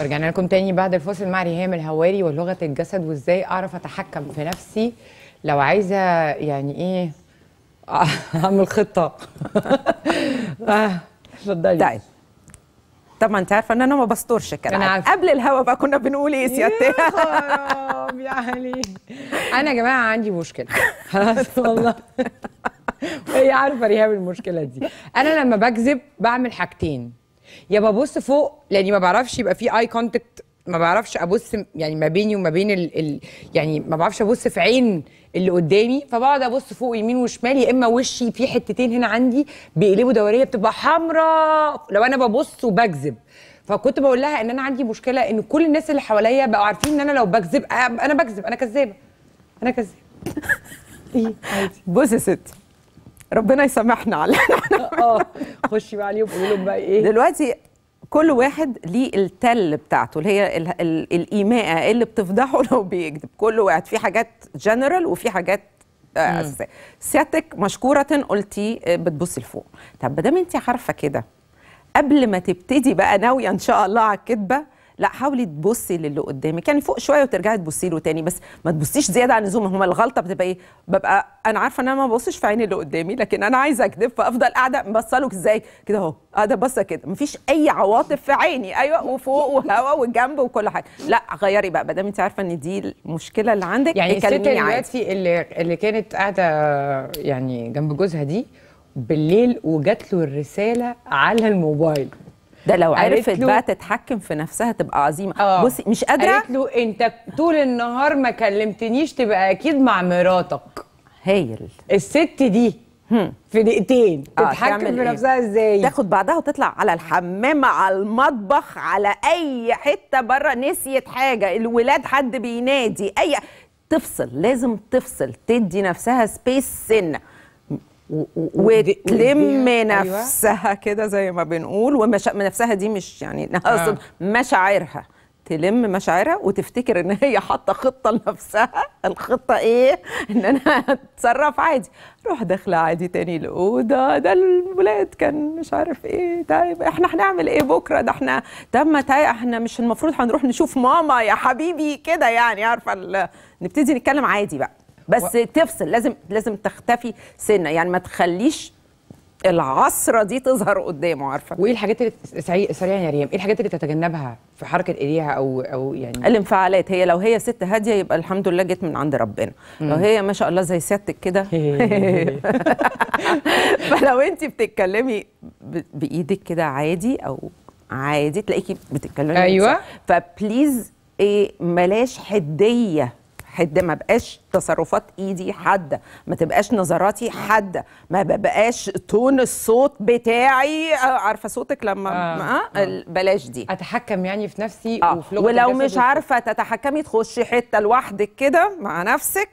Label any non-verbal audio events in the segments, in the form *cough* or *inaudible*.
ورجعنا لكم تاني بعد الفاصل مع ريهام الهواري ولغه الجسد وازاي اعرف اتحكم في نفسي لو عايزه يعني ايه *laughs* اعمل خطه *laughs* آه، اتفضلي طيب طبعا انت عارفه ان انا ما بستورش الكلام قبل الهوا بقى كنا بنقول ايه سيادتي يا *laughs* خراب يا علي انا يا جماعه عندي مشكله خلاص والله هي عارفه ريهام المشكله دي انا لما بكذب بعمل حاجتين يا ببص فوق لاني ما بعرفش يبقى في اي كونتاكت ما بعرفش ابص يعني ما بيني وما بين ال ال يعني ما بعرفش ابص في عين اللي قدامي فبقعد ابص فوق يمين وشمال يا اما وشي في حتتين هنا عندي بيقلبوا دوريه بتبقى حمراء لو انا ببص وبكذب فكنت بقول لها ان انا عندي مشكله ان كل الناس اللي حواليا بقوا عارفين ان انا لو بكذب انا بكذب انا كذابه انا كذابه *laughs* ايه عادي بص يا ست ربنا يسامحنا على *laughs* آه،, اه خشي بقى عليهم قولي لهم بقى ايه دلوقتي كل واحد ليه التل بتاعته اللي هي الايماءه إيه اللي بتفضحه *laughs* لو بيكذب كل واحد في حاجات جنرال وفي حاجات آه، اساسيه سيادتك مشكوره قلتي آه، بتبصي لفوق طب ما دام انت عارفه كده قبل ما تبتدي بقى ناويه ان شاء الله على الكذبه لا حاولي تبصي للي قدامك يعني فوق شويه وترجعي تبصي له تاني بس ما تبصيش زياده عن اللزوم هما الغلطه بتبقى ايه ببقى انا عارفه ان انا ما ببصش في عيني اللي قدامي لكن انا عايزه اكذب فافضل قاعده مبصلك ازاي كده اهو قاعده بصه كده مفيش اي عواطف في عيني ايوه وفوق وهوا وجنب وكل حاجه لا غيري بقى ما دام انت عارفه ان دي المشكله اللي عندك يعني الست دلوقتي اللي اللي كانت قاعده يعني جنب جوزها دي بالليل وجات له الرساله على الموبايل ده لو عرفت بقى تتحكم في نفسها تبقى عظيمه آه. بصي مش قادره قالت له انت طول النهار ما كلمتنيش تبقى اكيد مع مراتك هايل الست دي في دقيقتين آه تتحكم في إيه؟ نفسها ازاي تاخد بعضها وتطلع على الحمام على المطبخ على اي حته بره نسيت حاجه الولاد حد بينادي اي تفصل لازم تفصل تدي نفسها سبيس سنه وتلم أيوة. نفسها كده زي ما بنقول ومش نفسها دي مش يعني اقصد آه. مشاعرها تلم مشاعرها وتفتكر ان هي حاطه خطه لنفسها الخطه ايه ان انا اتصرف عادي روح داخله عادي تاني الاوضه ده الولاد كان مش عارف ايه طيب احنا هنعمل ايه بكره ده احنا طب ما طيب احنا مش المفروض هنروح نشوف ماما يا حبيبي كده يعني عارفه نبتدي نتكلم عادي بقى بس و... تفصل لازم لازم تختفي سنه يعني ما تخليش العصره دي تظهر قدامه عارفه وايه الحاجات اللي سريع سريعا يا ريم ايه الحاجات اللي تتجنبها في حركه ايديها او او يعني الانفعالات هي لو هي ست هاديه يبقى الحمد لله جت من عند ربنا مم. لو هي ما شاء الله زي سيادتك كده *laughs* *laughs* فلو انت بتتكلمي بايدك كده عادي او عادي تلاقيكي بتتكلمي ايوه فبليز ايه ملاش حديه حد ما بقاش تصرفات ايدي حاده ما تبقاش نظراتي حاده ما بقاش تون الصوت بتاعي آه، عارفه صوتك لما آه. آه. بلاش دي اتحكم يعني في نفسي آه. وفي ولو مش عارفه تتحكمي تخشي حته لوحدك كده مع نفسك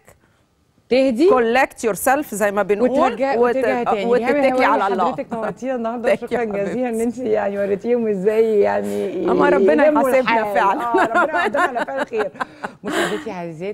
تهدي كولكت يور سيلف زي ما بنقول وترجع وت... آه، تاني وتتكلي يعني على الله حضرتك نورتينا النهارده شكرا جزيلا ان انت يعني وريتيهم ازاي يعني اما ربنا يحاسبنا فعلا آه ربنا يحاسبنا على فعل خير مشاهدتي عزيزاتي